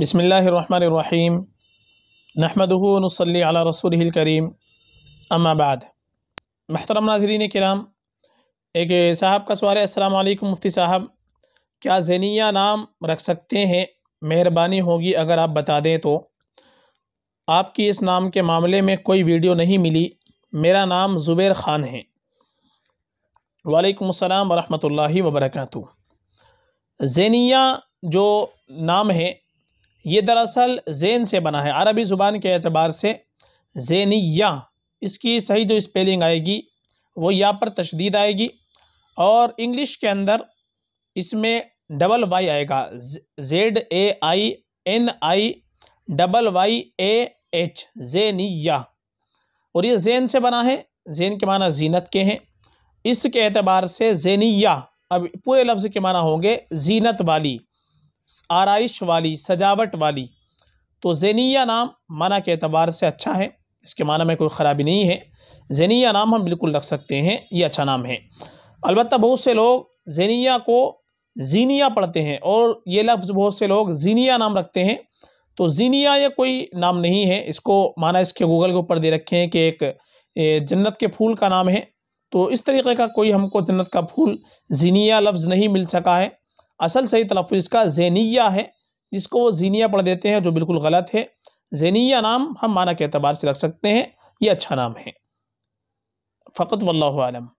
बसमीम नहमदनसली अला रसूल करीम अम्माबाद महतरम नाजरीन कराम एक साहब का सवाल है असलकम मुफ्ती साहब क्या जनिया नाम रख सकते हैं मेहरबानी होगी अगर आप बता दें तो आपकी इस नाम के मामले में कोई वीडियो नहीं मिली मेरा नाम ज़ुबैर ख़ान है वालेकुम अस्सलाम वरहमतुल्लाहि वबरकatuh जैनिया जो नाम है ये दरअसल जैन से बना है अरबी ज़ुबान के अतबार से जैनिया इसकी सही जो स्पेलिंग आएगी वो या पर तशदीद आएगी और इंग्लिश के अंदर इसमें डबल वाई आएगा Z A I N I double Y A H जैनिया और ये जैन से बना है जैन के माना जीनत के हैं इसके अतबार से जैनिया अब पूरे लफ्ज़ के माना होंगे जीनत वाली आरइश वाली सजावट वाली तो जैनिया नाम माना के अतबार से अच्छा है इसके माना में कोई ख़राबी नहीं है जैनिया नाम हम बिल्कुल रख सकते हैं ये अच्छा नाम है अलबत् बहुत से लोग जैनिया को जीनिया पढ़ते हैं और ये लफ्ज़ बहुत से लोग जीनिया नाम रखते हैं तो जीनिया ये कोई नाम नहीं है इसको माना इसके गूगल के ऊपर दे रखे हैं कि एक जन्नत के फूल का नाम है तो इस तरीके का कोई हमको जन्नत का फूल जीनिया लफ्ज़ नहीं मिल सका है असल सही तलफ़ इसका जैनिया है जिसको वो जीनिया पढ़ देते हैं जो बिल्कुल गलत है जैनिया नाम हम माना के अतबार से रख सकते हैं ये अच्छा नाम है फ़कत वल्लम